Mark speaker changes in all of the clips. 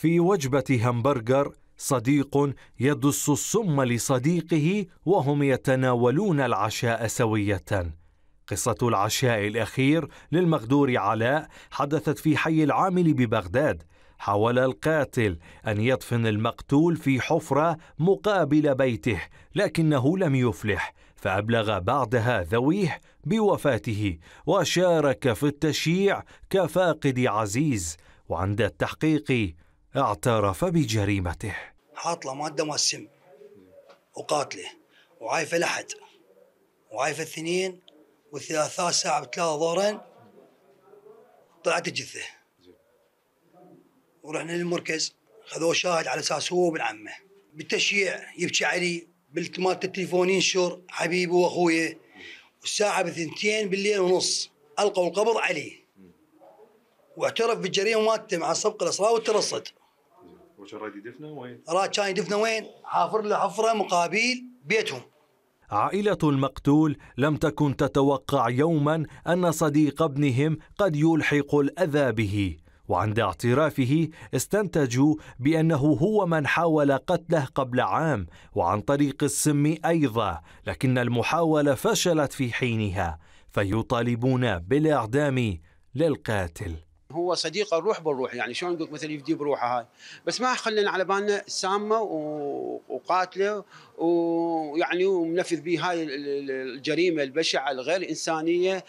Speaker 1: في وجبة همبرجر صديق يدس السم لصديقه وهم يتناولون العشاء سوية. قصة العشاء الأخير للمغدور علاء حدثت في حي العامل ببغداد. حاول القاتل أن يدفن المقتول في حفرة مقابل بيته، لكنه لم يفلح، فأبلغ بعدها ذويه بوفاته، وشارك في التشييع كفاقد عزيز، وعند التحقيق اعترف بجريمته
Speaker 2: حاطله ماده ما السم وقاتله وعايفه لحد وعايفه الاثنين والثلاثاء الساعه بثلاثة ظهرا طلعت الجثه ورحنا للمركز خذوه شاهد على اساس هو وابن عمه بالتشييع يبكي علي بالتمات التليفون ينشر حبيبي واخويه والساعه بثنتين بالليل ونص القوا القبض عليه واعترف بالجريمه مالته مع سبق الاسراء والترصد.
Speaker 1: وكان راد يدفنه وين؟
Speaker 2: راد كان يدفنه وين؟ حافر له حفره مقابل بيتهم.
Speaker 1: عائلة المقتول لم تكن تتوقع يوما أن صديق ابنهم قد يلحق الأذى به وعند اعترافه استنتجوا بأنه هو من حاول قتله قبل عام وعن طريق السم أيضا لكن المحاولة فشلت في حينها فيطالبون بالإعدام للقاتل
Speaker 3: هو صديق الروح بالروح يعني شلون نقول مثل يفدي بروحه هاي بس ما خلينا على بالنا سامه وقاتله ويعني ومنفذ به هاي الجريمه البشعه الغير انسانيه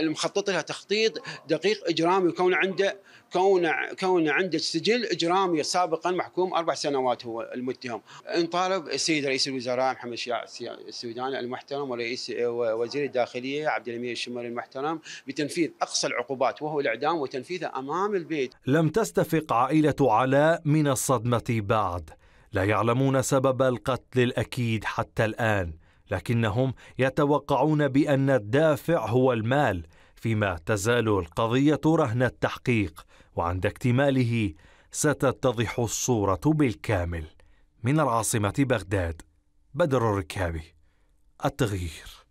Speaker 3: المخطط لها تخطيط دقيق اجرامي وكون عنده كون كون عنده سجل اجرامي سابقا محكوم اربع سنوات هو المتهم انطالب السيد رئيس الوزراء محمد شياع السوداني المحترم ورئيس وزير الداخليه عبد الامير الشمري المحترم بتنفيذ اقصى العقوبات وهو الاعدام وتنفيذه امام البيت.
Speaker 1: لم تستفق عائله علاء من الصدمه بعد، لا يعلمون سبب القتل الاكيد حتى الان، لكنهم يتوقعون بان الدافع هو المال. فيما تزال القضية رهن التحقيق وعند اكتماله ستتضح الصورة بالكامل من العاصمة بغداد بدر الركابي التغيير